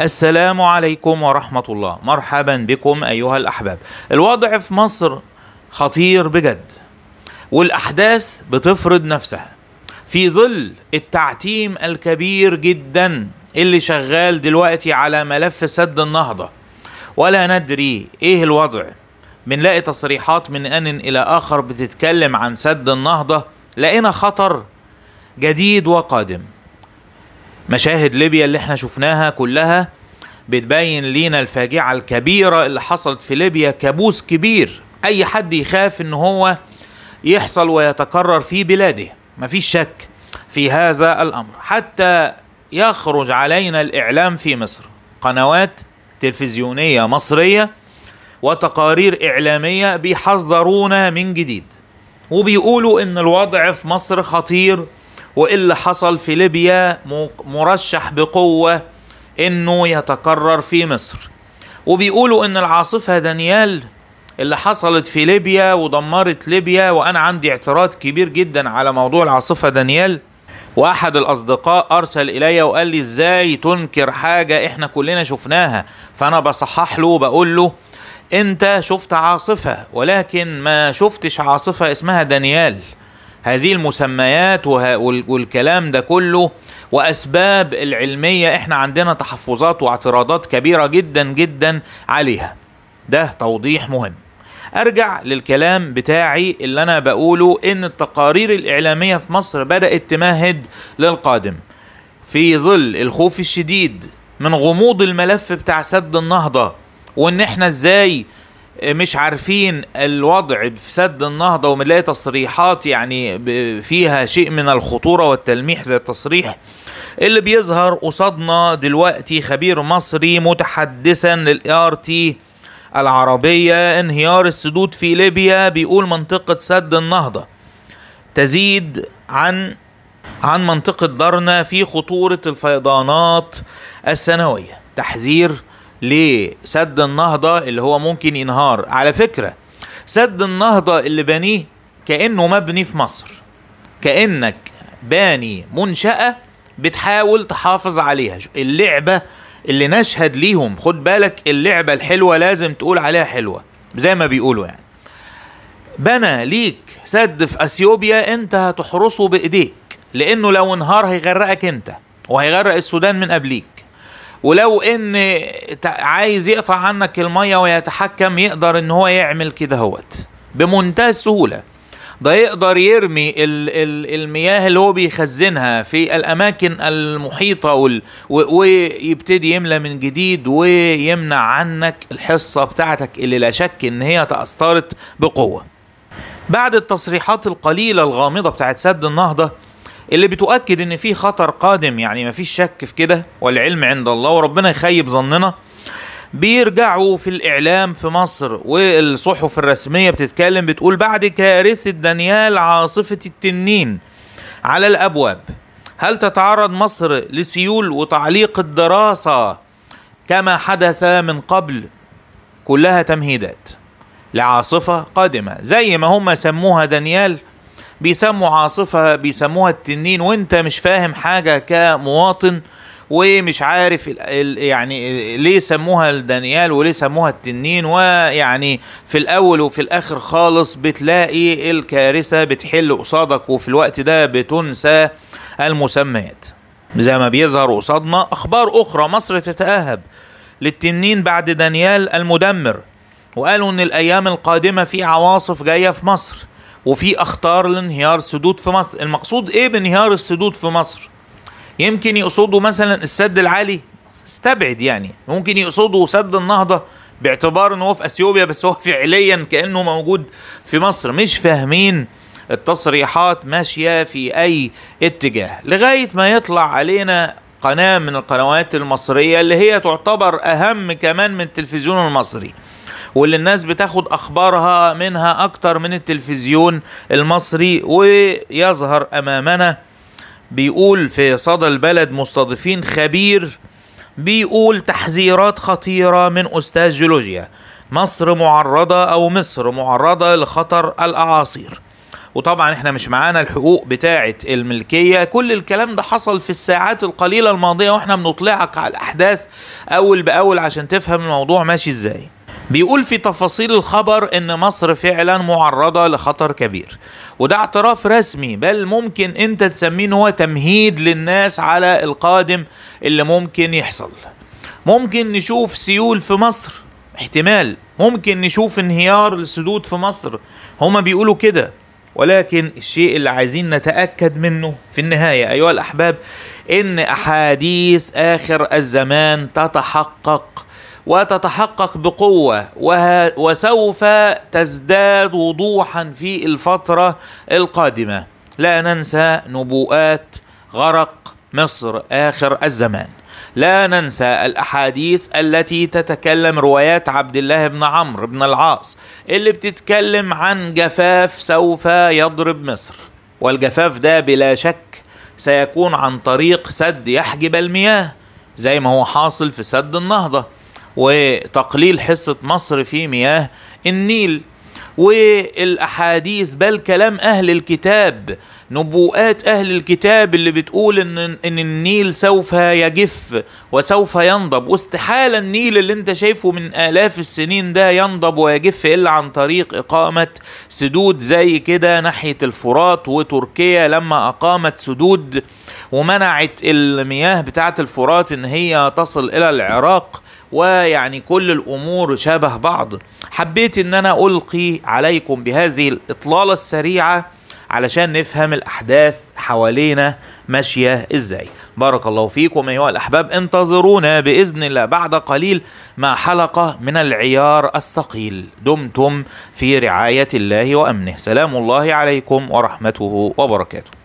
السلام عليكم ورحمة الله مرحبا بكم أيها الأحباب الوضع في مصر خطير بجد والأحداث بتفرض نفسها في ظل التعتيم الكبير جدا اللي شغال دلوقتي على ملف سد النهضة ولا ندري ايه الوضع بنلاقي تصريحات من ان الى اخر بتتكلم عن سد النهضة لقينا خطر جديد وقادم مشاهد ليبيا اللي احنا شفناها كلها بتبين لينا الفاجعة الكبيرة اللي حصلت في ليبيا كابوس كبير اي حد يخاف ان هو يحصل ويتكرر في بلاده مفيش شك في هذا الامر حتى يخرج علينا الاعلام في مصر قنوات تلفزيونية مصرية وتقارير إعلامية بيحذرونا من جديد وبيقولوا إن الوضع في مصر خطير وايه اللي حصل في ليبيا مرشح بقوه انه يتكرر في مصر وبيقولوا ان العاصفه دانيال اللي حصلت في ليبيا ودمرت ليبيا وانا عندي اعتراض كبير جدا على موضوع العاصفه دانيال واحد الاصدقاء ارسل الي وقال لي ازاي تنكر حاجه احنا كلنا شفناها فانا بصحح له وبقول له انت شفت عاصفه ولكن ما شفتش عاصفه اسمها دانيال هذه المسميات والكلام ده كله واسباب العلميه احنا عندنا تحفظات واعتراضات كبيره جدا جدا عليها ده توضيح مهم ارجع للكلام بتاعي اللي انا بقوله ان التقارير الاعلاميه في مصر بدات تمهد للقادم في ظل الخوف الشديد من غموض الملف بتاع سد النهضه وان احنا ازاي مش عارفين الوضع في سد النهضه ومنلاقي تصريحات يعني فيها شيء من الخطوره والتلميح زي التصريح اللي بيظهر قصادنا دلوقتي خبير مصري متحدثا للار تي العربيه انهيار السدود في ليبيا بيقول منطقه سد النهضه تزيد عن عن منطقه درنا في خطوره الفيضانات السنويه تحذير لسد النهضة اللي هو ممكن ينهار على فكرة سد النهضة اللي بنيه كأنه مبني في مصر كأنك باني منشأة بتحاول تحافظ عليها اللعبة اللي نشهد ليهم خد بالك اللعبة الحلوة لازم تقول عليها حلوة زي ما بيقولوا يعني بنى ليك سد في اثيوبيا انت هتحرسه بايديك لانه لو انهار هيغرقك انت وهيغرق السودان من قبليك ولو ان عايز يقطع عنك الميه ويتحكم يقدر ان هو يعمل كده هوت بمنتهى السهوله ده يقدر يرمي المياه اللي هو بيخزنها في الاماكن المحيطه ويبتدي يملى من جديد ويمنع عنك الحصه بتاعتك اللي لا شك ان هي تاثرت بقوه بعد التصريحات القليله الغامضه بتاعت سد النهضه اللي بتؤكد ان في خطر قادم يعني مفيش شك في كده والعلم عند الله وربنا يخيب ظننا بيرجعوا في الإعلام في مصر والصحف الرسمية بتتكلم بتقول بعد كارثة دانيال عاصفة التنين على الأبواب هل تتعرض مصر لسيول وتعليق الدراسة كما حدث من قبل كلها تمهيدات لعاصفة قادمة زي ما هم سموها دانيال بيسموا عاصفة بيسموها التنين وانت مش فاهم حاجة كمواطن ومش عارف يعني ليه سموها الدانيال وليه سموها التنين ويعني في الاول وفي الاخر خالص بتلاقي الكارثه بتحل قصادك وفي الوقت ده بتنسى المسميات زي ما بيظهر قصادنا اخبار اخرى مصر تتاهب للتنين بعد دانيال المدمر وقالوا ان الايام القادمه في عواصف جايه في مصر وفي اخطار لانهيار سدود في مصر المقصود ايه بانهيار السدود في مصر يمكن يقصدوا مثلا السد العالي استبعد يعني ممكن يقصدوا سد النهضه باعتبار ان هو في اثيوبيا بس هو فعليا كانه موجود في مصر مش فاهمين التصريحات ماشيه في اي اتجاه لغايه ما يطلع علينا قناه من القنوات المصريه اللي هي تعتبر اهم كمان من التلفزيون المصري واللي الناس بتاخد اخبارها منها اكتر من التلفزيون المصري ويظهر امامنا بيقول في صدى البلد مستضيفين خبير بيقول تحذيرات خطيرة من أستاذ جيولوجيا مصر معرضة أو مصر معرضة لخطر الأعاصير وطبعا احنا مش معانا الحقوق بتاعة الملكية كل الكلام ده حصل في الساعات القليلة الماضية واحنا بنطلعك على الأحداث أول بأول عشان تفهم الموضوع ماشي ازاي بيقول في تفاصيل الخبر ان مصر فعلا معرضه لخطر كبير وده اعتراف رسمي بل ممكن انت تسميه ان هو تمهيد للناس على القادم اللي ممكن يحصل ممكن نشوف سيول في مصر احتمال ممكن نشوف انهيار السدود في مصر هما بيقولوا كده ولكن الشيء اللي عايزين نتاكد منه في النهايه ايها الاحباب ان احاديث اخر الزمان تتحقق وتتحقق بقوه وسوف تزداد وضوحا في الفتره القادمه لا ننسى نبوءات غرق مصر اخر الزمان لا ننسى الاحاديث التي تتكلم روايات عبد الله بن عمرو بن العاص اللي بتتكلم عن جفاف سوف يضرب مصر والجفاف ده بلا شك سيكون عن طريق سد يحجب المياه زي ما هو حاصل في سد النهضه وتقليل حصة مصر في مياه النيل والاحاديث بل كلام اهل الكتاب نبوءات اهل الكتاب اللي بتقول ان ان النيل سوف يجف وسوف ينضب واستحاله النيل اللي انت شايفه من الاف السنين ده ينضب ويجف الا عن طريق اقامه سدود زي كده ناحيه الفرات وتركيا لما اقامت سدود ومنعت المياه بتاعه الفرات ان هي تصل الى العراق ويعني كل الامور شبه بعض حبيت ان انا القي عليكم بهذه الاطلاله السريعه علشان نفهم الاحداث حوالينا ماشيه ازاي بارك الله فيكم ايها الاحباب انتظرونا باذن الله بعد قليل مع حلقه من العيار الثقيل دمتم في رعايه الله وامنه سلام الله عليكم ورحمته وبركاته